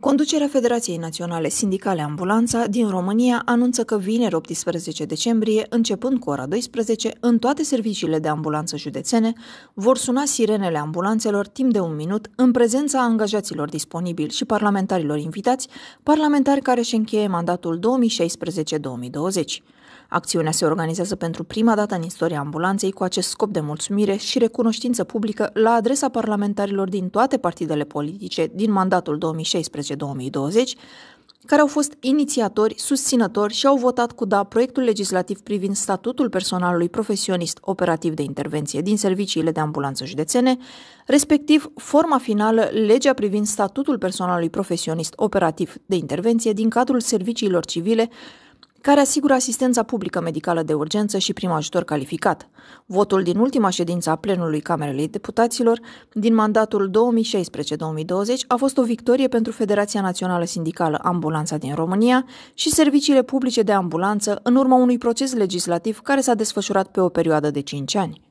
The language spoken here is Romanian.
Conducerea Federației Naționale Sindicale Ambulanța din România anunță că vineri 18 decembrie, începând cu ora 12, în toate serviciile de ambulanță județene, vor suna sirenele ambulanțelor timp de un minut în prezența angajaților disponibili și parlamentarilor invitați, parlamentari care își încheie mandatul 2016-2020. Acțiunea se organizează pentru prima dată în istoria ambulanței cu acest scop de mulțumire și recunoștință publică la adresa parlamentarilor din toate partidele politice din mandatul 2016-2020, care au fost inițiatori, susținători și au votat cu da proiectul legislativ privind statutul personalului profesionist operativ de intervenție din serviciile de ambulanță județene, respectiv forma finală legea privind statutul personalului profesionist operativ de intervenție din cadrul serviciilor civile care asigură asistența publică medicală de urgență și prim ajutor calificat. Votul din ultima ședință a plenului Camerei Deputaților din mandatul 2016-2020 a fost o victorie pentru Federația Națională Sindicală Ambulanța din România și serviciile publice de ambulanță în urma unui proces legislativ care s-a desfășurat pe o perioadă de 5 ani.